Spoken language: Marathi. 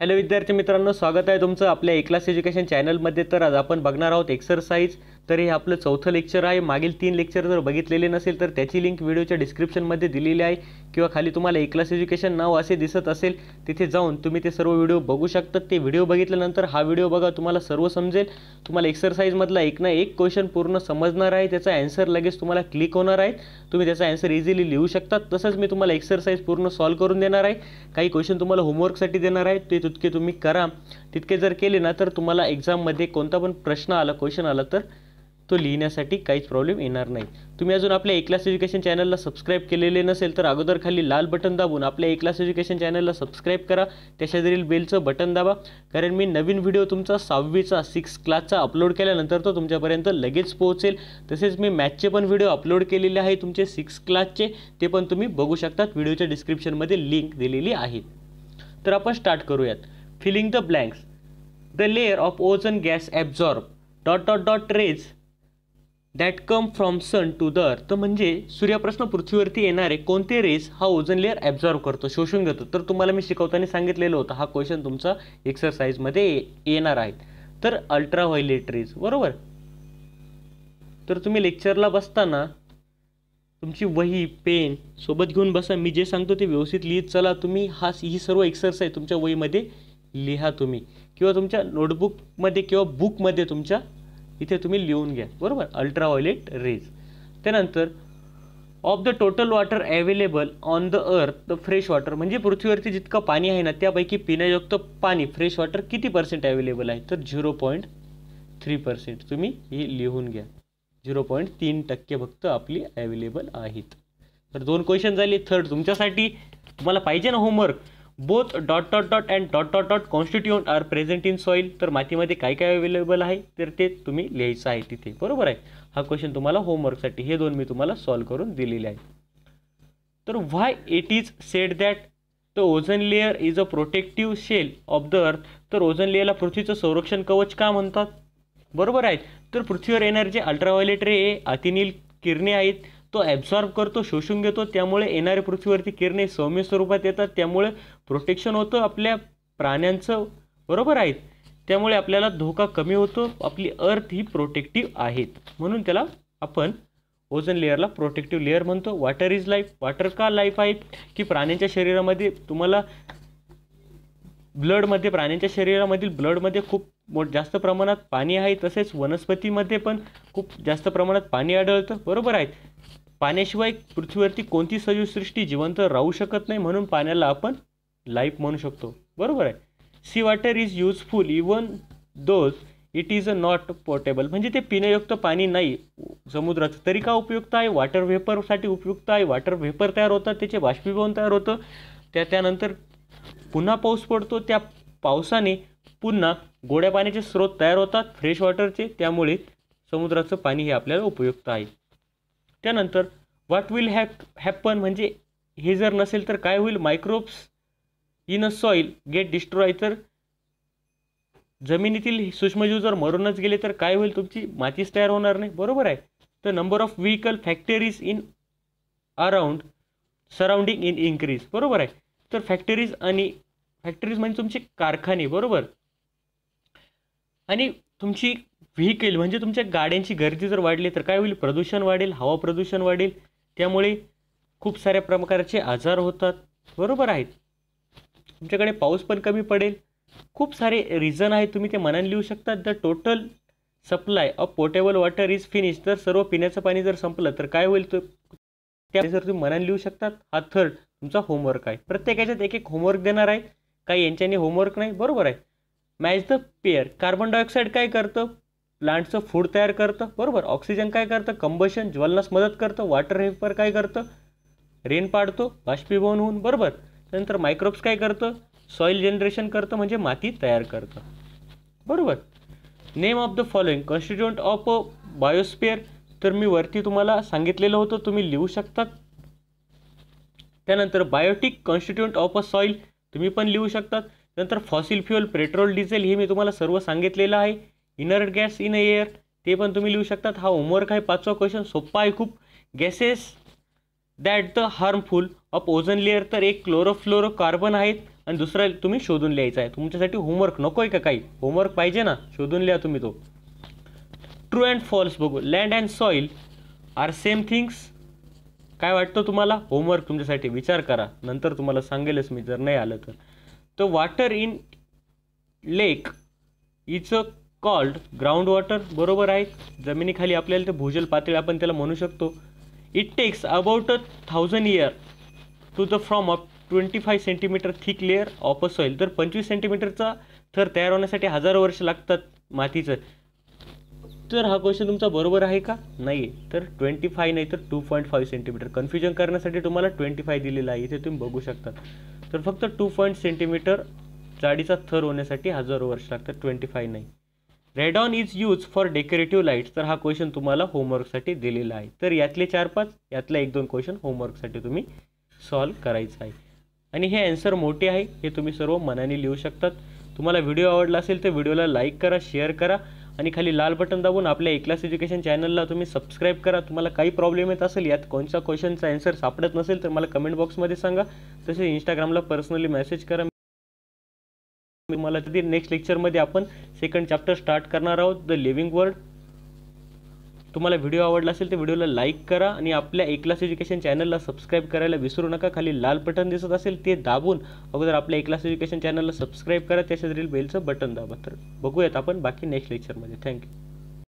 हॅलो विद्यार्थी मित्रांनो स्वागत आहे तुमचं आपल्या ए क्लास एज्युकेशन चॅनलमध्ये तर आज आपण बघणार आहोत एक्सरसाइज तर हे आपलं चौथं लेक्चर आहे मागील तीन लेक्चर जर बघितलेले नसेल तर त्याची लिंक व्हिडिओच्या डिस्क्रिप्शनमध्ये दिलेली आहे किंवा खाली तुम्हाला ए क्लास एज्युकेशन नाव असे दिसत असेल तिथे जाऊन तुम्ही ते सर्व व्हिडिओ बघू शकतात ते व्हिडिओ बघितल्यानंतर हा व्हिडिओ बघा तुम्हाला सर्व समजेल तुम्हाला एक्सरसाईजमधला एक ना एक क्वेश्चन पूर्ण समजणार आहे त्याचा अँसर लगेच तुम्हाला क्लिक होणार आहे तुम्ही त्याचा अॅन्सर इझिली लिहू शकता तसंच मी तुम्हाला एक्सरसाइज पूर्ण सॉल्व करून देणार आहे काही क्वेश्चन तुम्हाला होमवर्कसाठी देणार आहे ते तितके तुम्ही करा तितके जर केले ना तर तुम्हाला एक्झाममध्ये कोणता पण प्रश्न आला क्वेश्चन आला तर तो लिहिण्यासाठी काहीच प्रॉब्लेम येणार नाही तुम्ही अजून आपल्या एक्लास क्लास एज्युकेशन चॅनलला सबस्क्राईब केलेले नसेल तर अगोदर खाली लाल बटन दाबून आपल्या एक्लास क्लास एज्युकेशन चॅनलला सबस्क्राईब करा त्याच्याजरील बेलचं बटन दाबा कारण मी नवीन व्हिडिओ तुमचा सहावीचा सिक्स क्लासचा अपलोड केल्यानंतर तो तुमच्यापर्यंत लगेच पोहोचेल तसेच मी मॅथचे पण व्हिडिओ अपलोड केलेले आहे तुमचे सिक्स क्लासचे ते पण तुम्ही बघू शकतात व्हिडिओच्या डिस्क्रिप्शनमध्ये लिंक दिलेली आहे तर आपण स्टार्ट करूयात filling the blanks the layer of ozone gas absorb dot dot dot rays that come from sun to the earth म्हणजे सूर्यापासून पृथ्वीवरती येणारे कोणते रेस हा ओझन लेअर ॲब्झॉर्व करतो शोषून घेतो तर तुम्हाला मी शिकवताना सांगितलेलं होतं हा क्वेश्चन तुमचा एक्सरसाइजमध्ये येणार आहे तर अल्ट्रा रेज बरोबर तर तुम्ही लेक्चरला बसताना तुमची वही पेन सोबत घेऊन बसा मी जे सांगतो ते व्यवस्थित लिहित चला तुम्ही हा ही सर्व एक्सरसाइज तुमच्या वहीमध्ये लिहा तुम्ही किंवा तुमच्या नोटबुकमध्ये किंवा बुकमध्ये तुमच्या इथे तुम्ही लिहून घ्या बरोबर अल्ट्रा व्हायलेट रेज त्यानंतर of the total water available on the earth the fresh water म्हणजे पृथ्वीवरती जितकं पाणी आहे ना त्यापैकी पिण्याजोगत पाणी फ्रेश वॉटर किती पर्सेंट अवेलेबल आहे तर झिरो पॉईंट थ्री पर्सेंट तुम्ही हे लिहून घ्या झिरो पॉईंट तीन टक्के फक्त आपली अवेलेबल आहेत तर दोन क्वेश्चन झाले थर्ड तुमच्यासाठी तुम्हाला पाहिजे ना homework both dot dot dot and dot dot dot constituent are present in soil तर मातीमध्ये काय काय अवेलेबल आहे तर ते तुम्ही लिहायचं आहे तिथे बरोबर आहे हा क्वेश्चन तुम्हाला होमवर्कसाठी हे दोन मी तुम्हाला सॉल्व करून दिलेले आहे तर why it is said that the ozone layer is a protective shell of the earth तर ओझन लेअरला पृथ्वीचं संरक्षण कवच का म्हणतात बरोबर आहे तर पृथ्वीवर येणारे जे अल्ट्राव्हायलेट रे अतिनील किरणे आहेत तो ॲब्झॉर्ब करतो शोषून घेतो त्यामुळे येणाऱ्या पृथ्वीवरती किरणे सौम्य स्वरूपात येतात त्यामुळे प्रोटेक्शन होतं आपल्या प्राण्यांचं बरोबर आहेत त्यामुळे आपल्याला धोका कमी होतो आपली अर्थ ही प्रोटेक्टिव्ह आहेत म्हणून त्याला आपण ओझन लेअरला प्रोटेक्टिव्ह लेअर म्हणतो वॉटर इज लाईफ वॉटर का लाईफ आहे की प्राण्यांच्या शरीरामध्ये तुम्हाला ब्लडमध्ये प्राण्यांच्या शरीरामधील ब्लडमध्ये खूप मो जास्त प्रमाणात पाणी आहे तसेच वनस्पतीमध्ये पण खूप जास्त प्रमाणात पाणी आढळतं बरोबर आहे पाण्याशिवाय पृथ्वीवरती कोणती सजीवसृष्टी जिवंत राहू शकत नाही म्हणून पाण्याला आपण लाईफ म्हणू शकतो बरोबर आहे sea water is useful even though it is a not portable म्हणजे ते पिण्यायुक्त पाणी नाही समुद्राचं तरी का उपयुक्त आहे वॉटर व्हेपरसाठी उपयुक्त आहे वॉटर व्हेपर तयार होतात त्याचे बाष्पीभवन तयार होतं त्या त्यानंतर पुन्हा पाऊस पडतो त्या पावसाने पुन्हा गोड्या पाण्याचे स्रोत तयार होतात फ्रेश वॉटरचे त्यामुळे समुद्राचं पाणी हे आपल्याला उपयुक्त आहे त्यानंतर व्हॉट विल हॅप हॅपन म्हणजे हे जर नसेल तर काय होईल microbes in a soil get destroy तर जमिनीतील सूक्ष्मजीव जर मरूनच गेले तर काय होईल तुमची मातीच तयार होणार नाही बरोबर आहे तर number of vehicle factories in around surrounding in increase बरोबर आहे तर फॅक्टरीज आणि फॅक्टरीज म्हणजे तुमचे कारखाने बरोबर आणि तुमची व्हीकल म्हणजे तुमच्या गाड्यांची गर्दी जर वाढली तर काय होईल प्रदूषण वाढेल हवा प्रदूषण वाढेल त्यामुळे खूप साऱ्या प्रकारचे आजार होतात बरोबर आहेत तुमच्याकडे पाऊस पण कमी पडेल खूप सारे रिझन आहेत तुम्ही ते मनाने लिहू शकता the total supply of portable water is finish तर सर्व पिण्याचं पाणी जर संपलं तर काय होईल तर त्या जर तुम्ही मनाने लिहू शकतात हा थर्ड तुमचा होमवर्क आहे प्रत्येकाच्यात एक एक होमवर्क देणार आहे काही यांच्याने होमवर्क नाही बरोबर आहे match the pair carbon dioxide काय करतं प्लांटचं फूड तयार करतं बरोबर ऑक्सिजन काय करतं कंबशन ज्वलनास मदत करतं वॉटर हेपर काय करतं रेन पाडतो बाष्पीभवन होऊन बरोबर त्यानंतर मायक्रोब्स काय करतं सॉइल जनरेशन करतं म्हणजे माती तयार करतं बरोबर name of the following constituent of a तर मी वरती तुम्हाला सांगितलेलं होतं तुम्ही लिहू शकतात त्यानंतर biotic constituent of a soil तुम्ही पण लिहू शकतात नंतर फॉसिल फ्युअल पेट्रोल डिझेल हे मी तुम्हाला सर्व सांगितलेलं आहे इनर्ट गॅस इन एअर ते पण तुम्ही लिहू शकतात हा होमवर्क आहे पाचवा क्वेश्चन सोप्पा आहे खूप gases that the harmful of ozone layer तर एक क्लोरोफ्लोरो कार्बन आहेत आणि दुसरा तुम्ही शोधून लिहायचा आहे तुमच्यासाठी होमवर्क नको आहे का काही होमवर्क पाहिजे ना शोधून लिहा तुम्ही तो ट्रू अँड फॉल्स बघू land and soil are same things काय वाटतं तुम्हाला होमवर्क तुमच्यासाठी विचार करा नंतर तुम्हाला सांगेलच मी जर नाही आलं तर तो water in lake is a called ground water बरोबर आहे जमिनीखाली आपल्याला ते भूजल पातळी आपण त्याला म्हणू शकतो it takes about a thousand year to the from of twenty five centimetre thick layer of a soil तर पंचवीस सेंटीमीटरचा थर तयार होण्यासाठी हजारो वर्ष लागतात मातीचं तर हा क्वेश्चन तुमचा बरोबर आहे का नाही तर ट्वेंटी फाय नाही तर two point five centimetre confusion करण्यासाठी तुम्हाला ट्वेंटी फाय दिलेला आहे इथे तुम्ही बघू शकता तर फक्त टू पॉईंट सेंटीमीटर जाडीचा थर होण्यासाठी हजारो वर्ष लागतात ट्वेंटी फाय नाही radon is use for decorative lights तर हा क्वेश्चन तुम्हाला होमवर्कसाठी दिलेला आहे तर यातले चार पाच यातला एक दोन क्वेश्चन होमवर्कसाठी तुम्ही सॉल्व करायचं आहे आणि हे ॲन्सर मोठे आहे हे तुम्ही सर्व मनाने लिहू शकतात तुम्हाला व्हिडिओ आवडला असेल तर व्हिडिओला लाईक करा शेअर करा आणि खाली लाल बटन दाबून आपल्या एकलास एज्युकेशन चॅनलला तुम्ही सबस्क्राईब करा तुम्हाला काही प्रॉब्लेम येत असेल यात कोणत्या क्वेश्चनचा आंसर सापडत नसेल तर मला कमेंट बॉक्समध्ये सांगा तसेच इंस्टाग्रामला पर्सनली मेसेज करा मला तिथे नेक्स्ट लेक्चरमध्ये आपण सेकंड चॅप्टर स्टार्ट करणार आहोत द लिव्हिंग वर्ल्ड तुम्हाला व्हिडिओ आवडला असेल तर व्हिडिओला लाईक करा आणि आपल्या एकलास एज्युकेशन चॅनलला सबस्क्राईब करायला विसरू नका खाली लाल बटन दिसत असेल ते दाबून अगोदर आपल्या एकलास एज्युकेशन चॅनलला सबस्क्राईब करा त्याच्या बेलचं बटन दाबा तर बघूयात आपण बाकी नेक्स्ट लेक्चरमध्ये थँक्यू